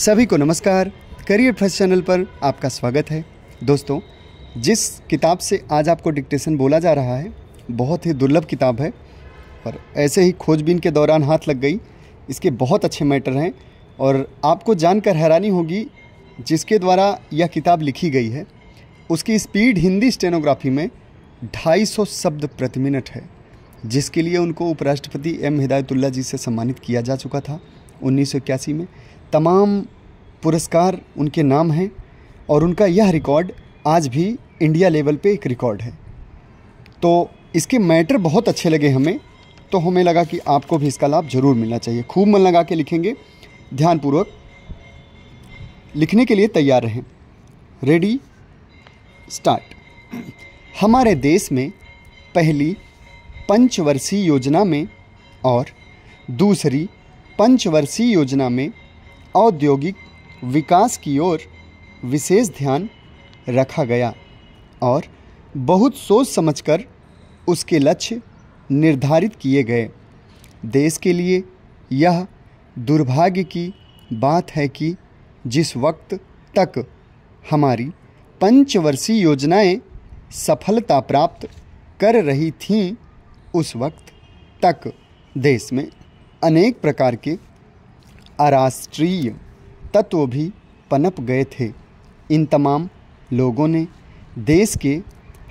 सभी को नमस्कार करियर फर्स्ट चैनल पर आपका स्वागत है दोस्तों जिस किताब से आज आपको डिक्टेशन बोला जा रहा है बहुत ही दुर्लभ किताब है और ऐसे ही खोजबीन के दौरान हाथ लग गई इसके बहुत अच्छे मैटर हैं और आपको जानकर हैरानी होगी जिसके द्वारा यह किताब लिखी गई है उसकी स्पीड हिंदी स्टेनोग्राफी में 250 शब्द प्रति मिनट है जिसके लिए उनको उपराष्ट्रपति एम हिदायतुल्ला जी से सम्मानित किया जा चुका था उन्नीस में तमाम पुरस्कार उनके नाम हैं और उनका यह रिकॉर्ड आज भी इंडिया लेवल पे एक रिकॉर्ड है तो इसके मैटर बहुत अच्छे लगे हमें तो हमें लगा कि आपको भी इसका लाभ ज़रूर मिलना चाहिए खूब मन लगा के लिखेंगे ध्यानपूर्वक लिखने के लिए तैयार रहें रेडी स्टार्ट हमारे देश में पहली पंचवर्षीय योजना में और दूसरी पंचवर्षीय योजना में औद्योगिक विकास की ओर विशेष ध्यान रखा गया और बहुत सोच समझकर उसके लक्ष्य निर्धारित किए गए देश के लिए यह दुर्भाग्य की बात है कि जिस वक्त तक हमारी पंचवर्षीय योजनाएं सफलता प्राप्त कर रही थीं उस वक्त तक देश में अनेक प्रकार के अराष्ट्रीय तत्व भी पनप गए थे इन तमाम लोगों ने देश के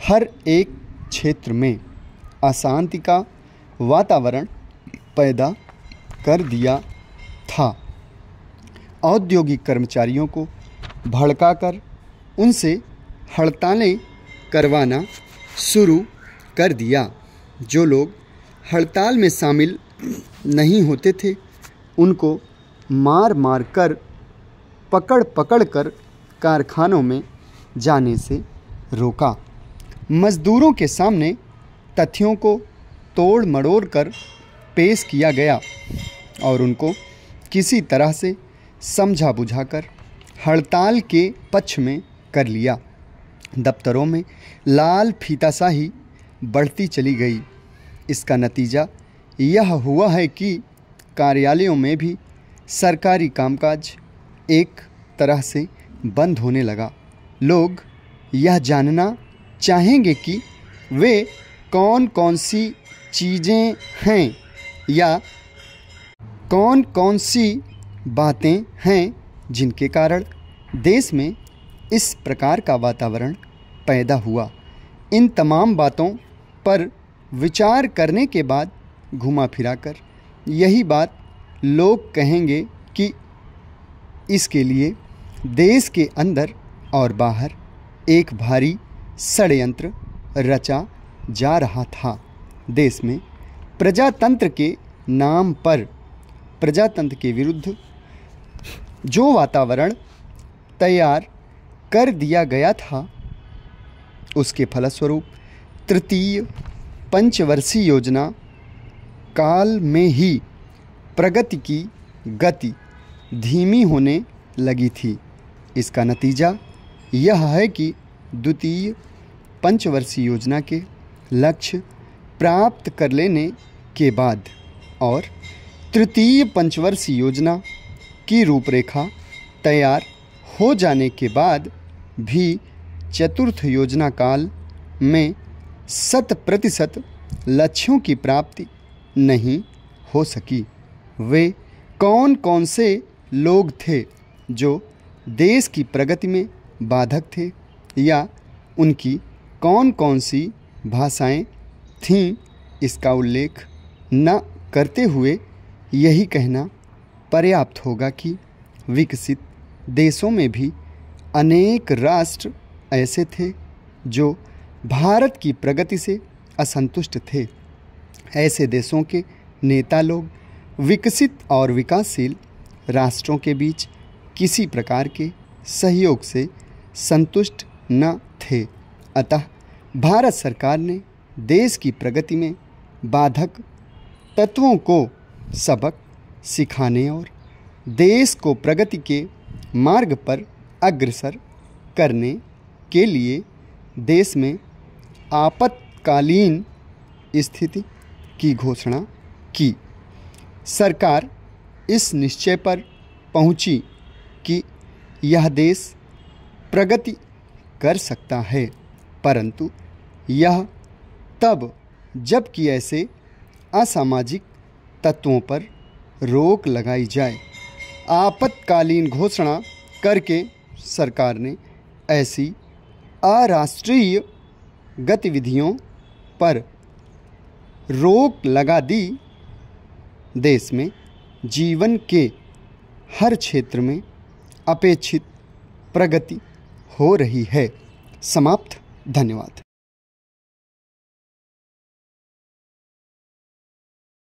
हर एक क्षेत्र में अशांति का वातावरण पैदा कर दिया था औद्योगिक कर्मचारियों को भड़काकर उनसे हड़तालें करवाना शुरू कर दिया जो लोग हड़ताल में शामिल नहीं होते थे उनको मार मार कर पकड़ पकड़ कर कारखानों में जाने से रोका मज़दूरों के सामने तथ्यों को तोड़ मड़ोड़ कर पेश किया गया और उनको किसी तरह से समझा बुझा कर हड़ताल के पक्ष में कर लिया दफ्तरों में लाल फीताशाही बढ़ती चली गई इसका नतीजा यह हुआ है कि कार्यालयों में भी सरकारी कामकाज एक तरह से बंद होने लगा लोग यह जानना चाहेंगे कि वे कौन कौन सी चीज़ें हैं या कौन कौन सी बातें हैं जिनके कारण देश में इस प्रकार का वातावरण पैदा हुआ इन तमाम बातों पर विचार करने के बाद घुमा फिरा कर यही बात लोग कहेंगे कि इसके लिए देश के अंदर और बाहर एक भारी षडयंत्र रचा जा रहा था देश में प्रजातंत्र के नाम पर प्रजातंत्र के विरुद्ध जो वातावरण तैयार कर दिया गया था उसके फलस्वरूप तृतीय पंचवर्षीय योजना काल में ही प्रगति की गति धीमी होने लगी थी इसका नतीजा यह है कि द्वितीय पंचवर्षीय योजना के लक्ष्य प्राप्त कर लेने के बाद और तृतीय पंचवर्षीय योजना की रूपरेखा तैयार हो जाने के बाद भी चतुर्थ योजना काल में शत प्रतिशत लक्ष्यों की प्राप्ति नहीं हो सकी वे कौन कौन से लोग थे जो देश की प्रगति में बाधक थे या उनकी कौन कौन सी भाषाएं थीं इसका उल्लेख न करते हुए यही कहना पर्याप्त होगा कि विकसित देशों में भी अनेक राष्ट्र ऐसे थे जो भारत की प्रगति से असंतुष्ट थे ऐसे देशों के नेता लोग विकसित और विकासशील राष्ट्रों के बीच किसी प्रकार के सहयोग से संतुष्ट न थे अतः भारत सरकार ने देश की प्रगति में बाधक तत्वों को सबक सिखाने और देश को प्रगति के मार्ग पर अग्रसर करने के लिए देश में आपातकालीन स्थिति की घोषणा की सरकार इस निश्चय पर पहुंची कि यह देश प्रगति कर सकता है परंतु यह तब जबकि ऐसे असामाजिक तत्वों पर रोक लगाई जाए आपत्कालीन घोषणा करके सरकार ने ऐसी अराष्ट्रीय गतिविधियों पर रोक लगा दी देश में जीवन के हर क्षेत्र में अपेक्षित प्रगति हो रही है समाप्त धन्यवाद